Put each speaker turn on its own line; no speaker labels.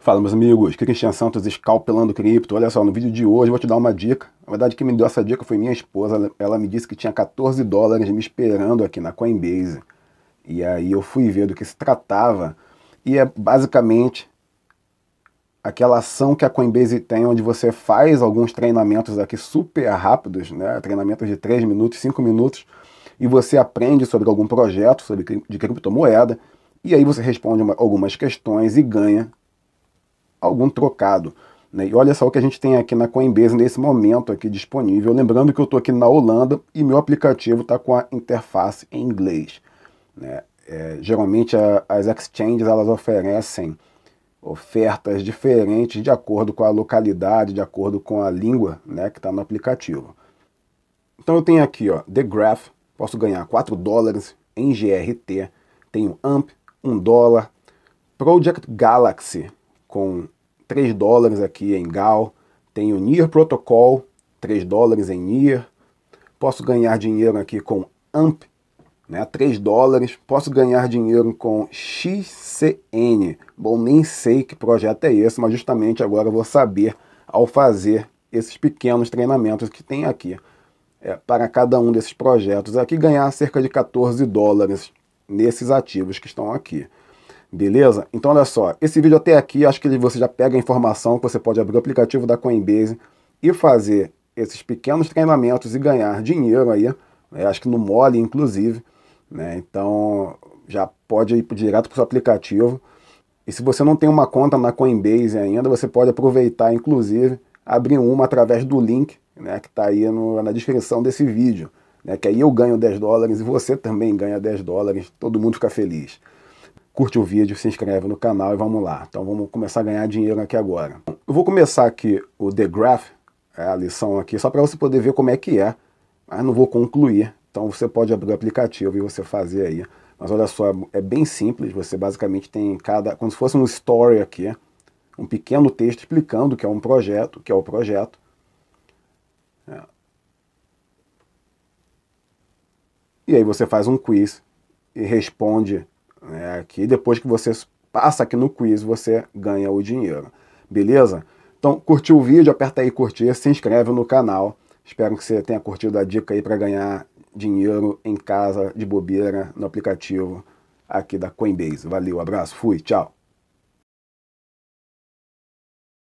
Fala, meus amigos, é Cristian Santos escalpelando cripto. Olha só, no vídeo de hoje eu vou te dar uma dica. Na verdade, quem me deu essa dica foi minha esposa. Ela me disse que tinha 14 dólares me esperando aqui na Coinbase. E aí eu fui ver do que se tratava. E é basicamente aquela ação que a Coinbase tem, onde você faz alguns treinamentos aqui super rápidos, né? treinamentos de 3 minutos, 5 minutos, e você aprende sobre algum projeto sobre, de criptomoeda. E aí você responde algumas questões e ganha algum trocado. Né? E olha só o que a gente tem aqui na Coinbase nesse momento aqui disponível. Lembrando que eu estou aqui na Holanda e meu aplicativo está com a interface em inglês. Né? É, geralmente a, as exchanges elas oferecem ofertas diferentes de acordo com a localidade, de acordo com a língua né, que está no aplicativo. Então eu tenho aqui ó, The Graph, posso ganhar 4 dólares em GRT, tenho AMP, 1 dólar, Project Galaxy, com 3 dólares aqui em GAL, tenho NIR Protocol, 3 dólares em NIR, posso ganhar dinheiro aqui com AMP, né, 3 dólares, posso ganhar dinheiro com XCN, bom, nem sei que projeto é esse, mas justamente agora vou saber ao fazer esses pequenos treinamentos que tem aqui. É, para cada um desses projetos aqui, ganhar cerca de 14 dólares nesses ativos que estão aqui. Beleza? Então olha só, esse vídeo até aqui, acho que você já pega a informação que você pode abrir o aplicativo da Coinbase e fazer esses pequenos treinamentos e ganhar dinheiro aí, né? acho que no mole inclusive, né? Então já pode ir direto para o seu aplicativo. E se você não tem uma conta na Coinbase ainda, você pode aproveitar inclusive abrir uma através do link né, que está aí no, na descrição desse vídeo. Né, que aí eu ganho 10 dólares e você também ganha 10 dólares, todo mundo fica feliz curte o vídeo, se inscreve no canal e vamos lá. Então vamos começar a ganhar dinheiro aqui agora. Eu vou começar aqui o The Graph, é a lição aqui, só para você poder ver como é que é, mas não vou concluir. Então você pode abrir o aplicativo e você fazer aí. Mas olha só, é bem simples, você basicamente tem cada, como se fosse um story aqui, um pequeno texto explicando que é um projeto, que é o projeto. É. E aí você faz um quiz e responde aqui. Depois que você passa aqui no quiz, você ganha o dinheiro. Beleza? Então, curtiu o vídeo? Aperta aí curtir, se inscreve no canal. Espero que você tenha curtido a dica aí para ganhar dinheiro em casa de bobeira no aplicativo aqui da Coinbase. Valeu, abraço, fui, tchau.